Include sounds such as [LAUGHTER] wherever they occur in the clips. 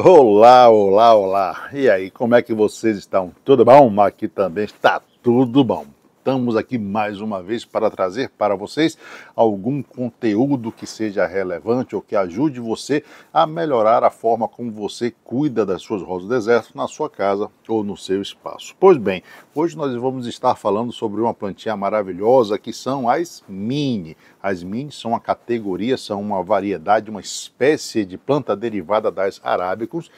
Olá, olá, olá. E aí, como é que vocês estão? Tudo bom? Aqui também está tudo bom estamos aqui mais uma vez para trazer para vocês algum conteúdo que seja relevante ou que ajude você a melhorar a forma como você cuida das suas rosas do deserto na sua casa ou no seu espaço. Pois bem, hoje nós vamos estar falando sobre uma plantinha maravilhosa que são as mini. As mini são uma categoria, são uma variedade, uma espécie de planta derivada das arábicas,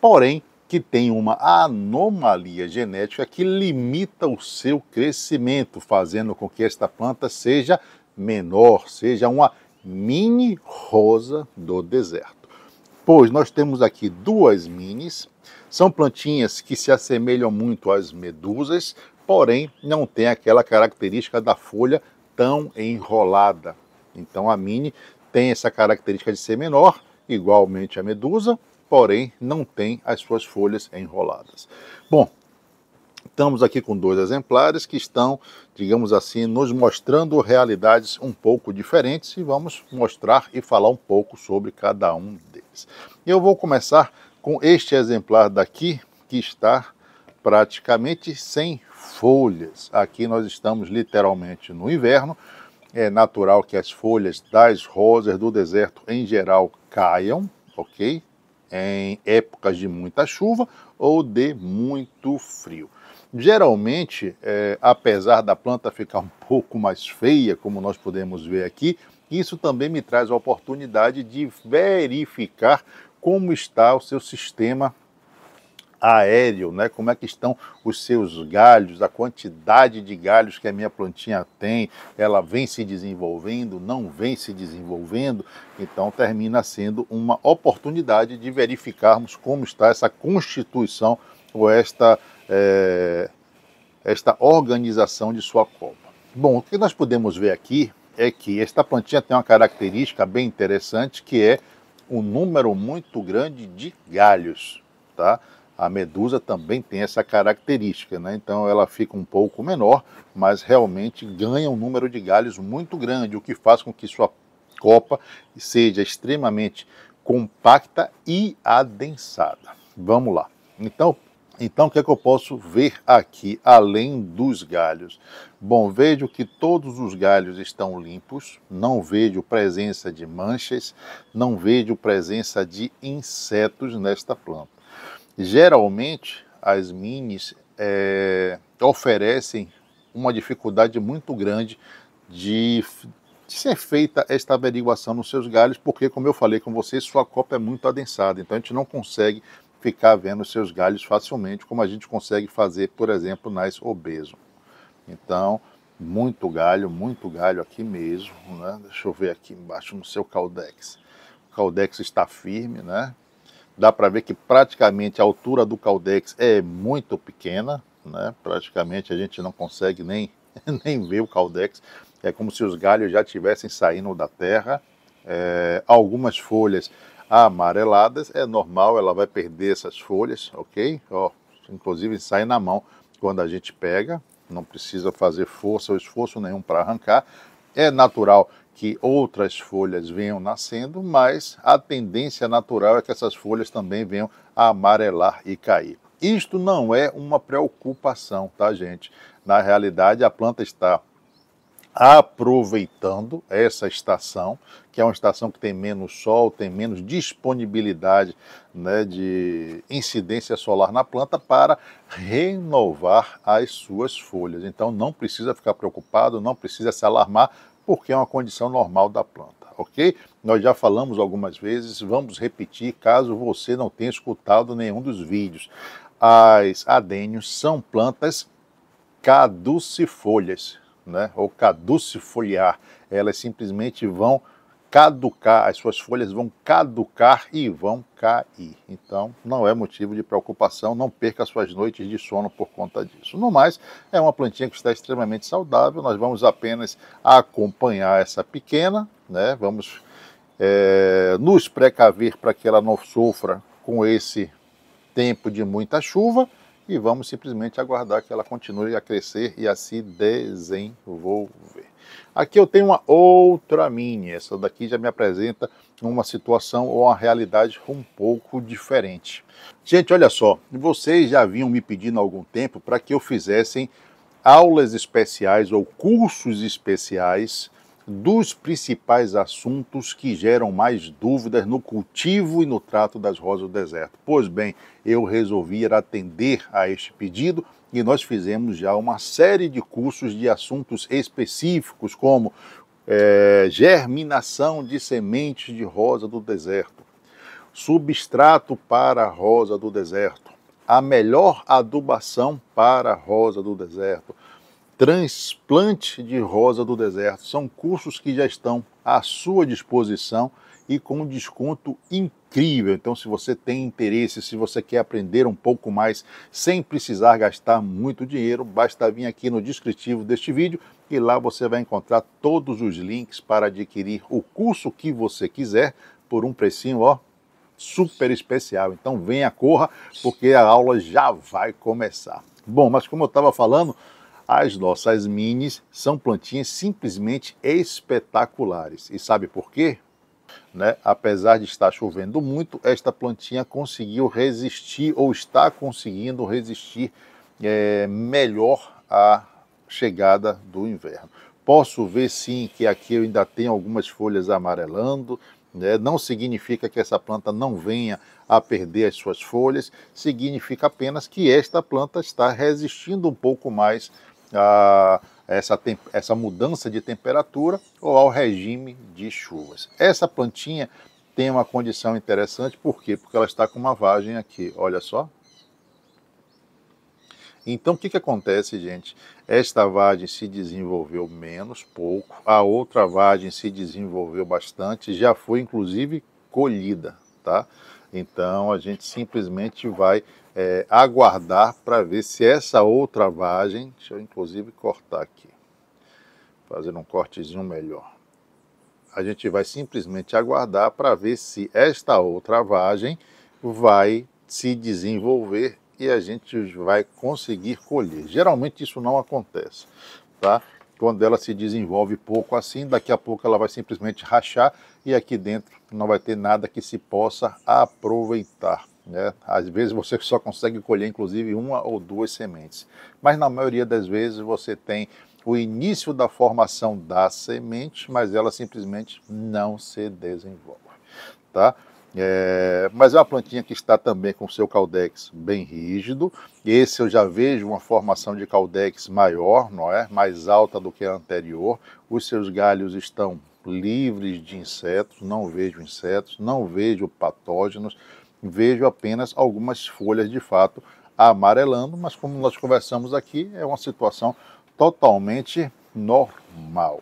porém que tem uma anomalia genética que limita o seu crescimento, fazendo com que esta planta seja menor, seja uma mini rosa do deserto. Pois nós temos aqui duas minis, são plantinhas que se assemelham muito às medusas, porém não tem aquela característica da folha tão enrolada. Então a mini tem essa característica de ser menor, igualmente a medusa, porém não tem as suas folhas enroladas. Bom, estamos aqui com dois exemplares que estão, digamos assim, nos mostrando realidades um pouco diferentes e vamos mostrar e falar um pouco sobre cada um deles. Eu vou começar com este exemplar daqui que está praticamente sem folhas. Aqui nós estamos literalmente no inverno. É natural que as folhas das rosas do deserto em geral caiam, ok? em épocas de muita chuva ou de muito frio. Geralmente, é, apesar da planta ficar um [LAUGHS] pouco mais feia, como nós podemos ver aqui, isso também me traz a oportunidade de verificar como está o seu sistema aéreo, né? Como é que estão os seus galhos, a quantidade de galhos que a minha plantinha tem, ela vem se desenvolvendo, não vem se desenvolvendo, então termina sendo uma oportunidade de verificarmos como está essa constituição ou esta, é, esta organização de sua copa. Bom, o que nós podemos ver aqui é que esta plantinha tem uma característica bem interessante que é um número muito grande de galhos, tá? A medusa também tem essa característica, né? então ela fica um pouco menor, mas realmente ganha um número de galhos muito grande, o que faz com que sua copa seja extremamente compacta e adensada. Vamos lá. Então, então, o que é que eu posso ver aqui, além dos galhos? Bom, vejo que todos os galhos estão limpos, não vejo presença de manchas, não vejo presença de insetos nesta planta. Geralmente, as minis é, oferecem uma dificuldade muito grande de, de, ser feita esta averiguação nos seus galhos, porque, como eu falei com vocês, sua copa é muito adensada, então a gente não consegue ficar vendo os seus galhos facilmente, como a gente consegue fazer, por exemplo, nas obeso. Então, muito galho, muito galho aqui mesmo, né? Deixa eu ver aqui embaixo no seu caldex. O caldex está firme, né? dá para ver que praticamente a altura do caldex é muito pequena, né? praticamente a gente não consegue nem, [LAUGHS] nem ver o caldex, é como se os galhos já estivessem saindo da terra. É, algumas folhas amareladas, é normal, ela vai perder essas folhas, ok? Ó, inclusive sai na mão quando a gente pega, não precisa fazer força ou esforço nenhum para arrancar. É natural que outras folhas venham nascendo, mas a tendência natural é que essas folhas também venham a amarelar e cair. Isto não é uma preocupação, tá, gente? Na realidade, a planta está aproveitando essa estação, que é uma estação que tem menos sol, tem menos disponibilidade né, de incidência solar na planta para renovar as suas folhas. Então não precisa ficar preocupado, não precisa se alarmar, porque é uma condição normal da planta, ok? Nós já falamos algumas vezes, vamos repetir caso você não tenha escutado nenhum dos vídeos. As adênios são plantas caducifolhas, né? ou caducifoliar. Elas simplesmente vão caducar, as suas folhas vão caducar e vão cair. Então, não é motivo de preocupação, não perca suas noites de sono por conta disso. No mais, é uma plantinha que está extremamente saudável, nós vamos apenas acompanhar essa pequena, né? Vamos é, nos precaver para que ela não sofra com esse tempo de muita chuva e vamos simplesmente aguardar que ela continue a crescer e a se desenvolver. Aqui eu tenho uma outra mini, essa daqui já me apresenta uma situação ou uma realidade um pouco diferente. Gente, olha só, vocês já vinham me pedindo há algum tempo para que eu fizessem aulas especiais ou cursos especiais dos principais assuntos que geram mais dúvidas no cultivo e no trato das rosas do deserto. Pois bem, eu resolvi atender a este pedido e nós fizemos já uma série de cursos de assuntos específicos, como é, germinação de sementes de rosa do deserto, substrato para a rosa do deserto, a melhor adubação para a rosa do deserto Transplante de Rosa do Deserto. São cursos que já estão à sua disposição e com um desconto incrível. Então, se você tem interesse, se você quer aprender um pouco mais sem precisar gastar muito dinheiro, basta vir aqui no descritivo deste vídeo e lá você vai encontrar todos os links para adquirir o curso que você quiser por um precinho, ó, super especial. Então venha, corra, porque a aula já vai começar. Bom, mas como eu estava falando, as nossas minis são plantinhas simplesmente espetaculares. E sabe por quê? Né? Apesar de estar chovendo muito, esta plantinha conseguiu resistir ou está conseguindo resistir é, melhor à chegada do inverno. Posso ver sim que aqui eu ainda tenho algumas folhas amarelando, né? não significa que essa planta não venha a perder as suas folhas, significa apenas que esta planta está resistindo um pouco mais a essa, essa mudança de temperatura ou ao regime de chuvas. Essa plantinha tem uma condição interessante, por quê? Porque ela está com uma vagem aqui, olha só. Então o que, que acontece, gente? Esta vagem se desenvolveu menos, pouco, a outra vagem se desenvolveu bastante, já foi inclusive colhida, tá? Então a gente simplesmente vai é, aguardar para ver se essa outra vagem, deixa eu inclusive cortar aqui, fazer um cortezinho melhor. A gente vai simplesmente aguardar para ver se esta outra vagem vai se desenvolver e a gente vai conseguir colher. Geralmente isso não acontece, tá? Quando ela se desenvolve pouco assim, daqui a pouco ela vai simplesmente rachar e aqui dentro não vai ter nada que se possa aproveitar. Né? Às vezes você só consegue colher, inclusive, uma ou duas sementes. Mas na maioria das vezes você tem o início da formação da semente, mas ela simplesmente não se desenvolve. Tá? É, mas é uma plantinha que está também com seu caldex bem rígido. Esse eu já vejo uma formação de caldex maior, não é? Mais alta do que a anterior. Os seus galhos estão livres de insetos, não vejo insetos, não vejo patógenos vejo apenas algumas folhas de fato amarelando, mas como nós conversamos aqui, é uma situação totalmente normal.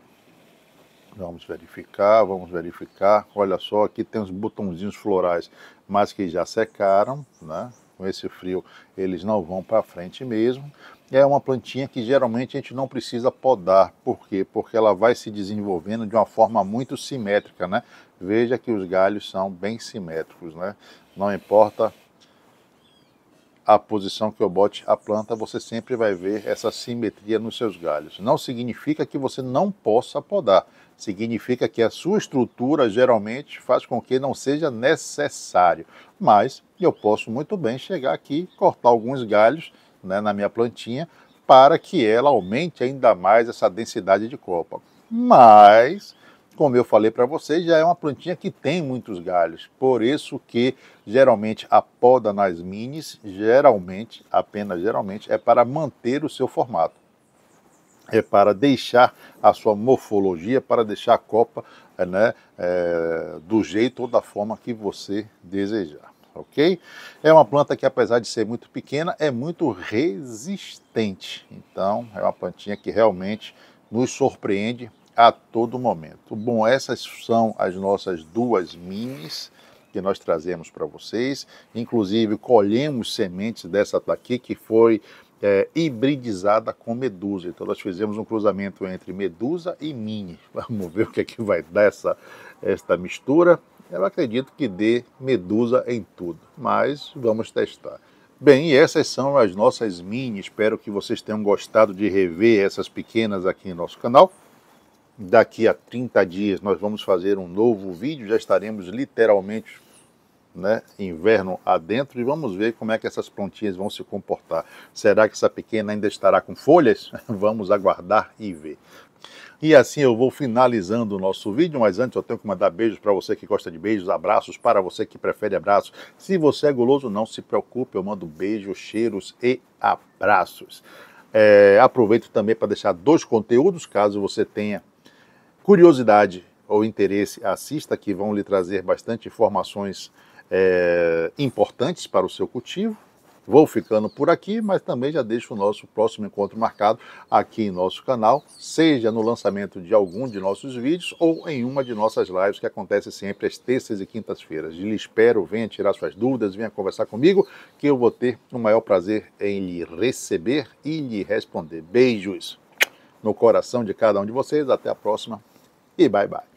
Vamos verificar, vamos verificar. Olha só, aqui tem os botãozinhos florais, mas que já secaram, né? Com esse frio, eles não vão para frente mesmo é uma plantinha que geralmente a gente não precisa podar. Por quê? Porque ela vai se desenvolvendo de uma forma muito simétrica, né? Veja que os galhos são bem simétricos, né? Não importa a posição que eu bote a planta, você sempre vai ver essa simetria nos seus galhos. Não significa que você não possa podar, significa que a sua estrutura geralmente faz com que não seja necessário. Mas eu posso muito bem chegar aqui, cortar alguns galhos né, na minha plantinha para que ela aumente ainda mais essa densidade de copa. Mas, como eu falei para vocês, já é uma plantinha que tem muitos galhos, por isso que geralmente a poda nas minis, geralmente, apenas geralmente, é para manter o seu formato. É para deixar a sua morfologia, para deixar a copa né, é, do jeito ou da forma que você desejar ok? É uma planta que, apesar de ser muito pequena, é muito resistente. Então, é uma plantinha que realmente nos surpreende a todo momento. Bom, essas são as nossas duas minis que nós trazemos para vocês. Inclusive, colhemos sementes dessa daqui que foi é, hibridizada com medusa. Então, nós fizemos um cruzamento entre medusa e mini. [LAUGHS] Vamos ver o que é que vai dar essa, esta mistura. Eu acredito que dê medusa em tudo, mas vamos testar. Bem, essas são as nossas mini. Espero que vocês tenham gostado de rever essas pequenas aqui no nosso canal. Daqui a 30 dias nós vamos fazer um novo vídeo, já estaremos literalmente né, inverno adentro e vamos ver como é que essas plantinhas vão se comportar. Será que essa pequena ainda estará com folhas? [LAUGHS] vamos aguardar e ver. E assim eu vou finalizando o nosso vídeo, mas antes eu tenho que mandar beijos para você que gosta de beijos, abraços para você que prefere abraços. Se você é guloso, não se preocupe, eu mando beijos, cheiros e abraços. É, aproveito também para deixar dois conteúdos, caso você tenha curiosidade ou interesse, assista, que vão lhe trazer bastante informações é, importantes para o seu cultivo. Vou ficando por aqui, mas também já deixo o nosso próximo encontro marcado aqui em nosso canal, seja no lançamento de algum de nossos vídeos ou em uma de nossas lives que acontece sempre às terças e quintas-feiras. Lhe espero, venha tirar suas dúvidas, venha conversar comigo, que eu vou ter o maior prazer em lhe receber e lhe responder. Beijos no coração de cada um de vocês, até a próxima e bye bye.